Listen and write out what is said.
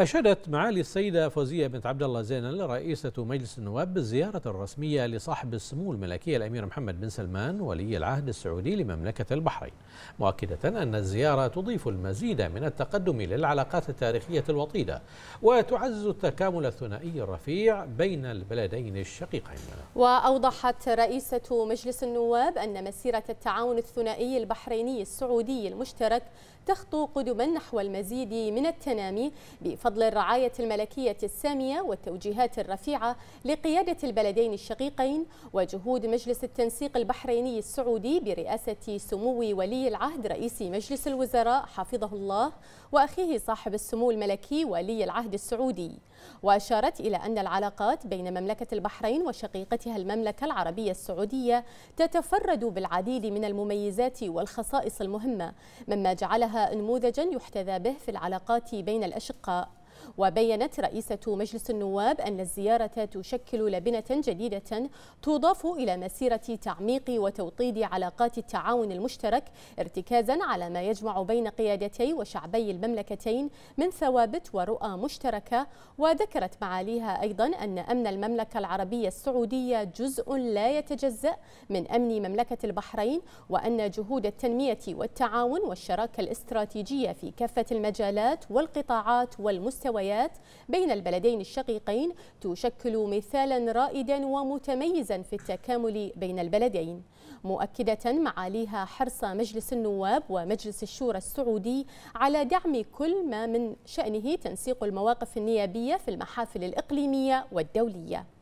أشادت معالي السيدة فوزية بنت عبد الله زينل رئيسة مجلس النواب بالزيارة الرسمية لصاحب السمو الملكي الأمير محمد بن سلمان ولي العهد السعودي لمملكة البحرين مؤكدة أن الزيارة تضيف المزيد من التقدم للعلاقات التاريخية الوطيدة وتعزز التكامل الثنائي الرفيع بين البلدين الشقيقين وأوضحت رئيسة مجلس النواب أن مسيرة التعاون الثنائي البحريني السعودي المشترك تخطو قدما نحو المزيد من التنامي بفضل الرعاية الملكية السامية والتوجيهات الرفيعة لقيادة البلدين الشقيقين وجهود مجلس التنسيق البحريني السعودي برئاسة سمو ولي العهد رئيس مجلس الوزراء حفظه الله وأخيه صاحب السمو الملكي ولي العهد السعودي وأشارت إلى أن العلاقات بين مملكة البحرين وشقيقتها المملكة العربية السعودية تتفرد بالعديد من المميزات والخصائص المهمة مما جعلها نموذجا يحتذى به في العلاقات بين الأشقاء وبينت رئيسة مجلس النواب أن الزيارة تشكل لبنة جديدة تضاف إلى مسيرة تعميق وتوطيد علاقات التعاون المشترك ارتكازا على ما يجمع بين قيادتي وشعبي المملكتين من ثوابت ورؤى مشتركة وذكرت معاليها أيضا أن أمن المملكة العربية السعودية جزء لا يتجزأ من أمن مملكة البحرين وأن جهود التنمية والتعاون والشراكة الاستراتيجية في كافة المجالات والقطاعات والمستوى المستويات بين البلدين الشقيقين تشكل مثالا رائدا ومتميزا في التكامل بين البلدين مؤكدة معاليها حرص مجلس النواب ومجلس الشورى السعودي على دعم كل ما من شأنه تنسيق المواقف النيابية في المحافل الإقليمية والدولية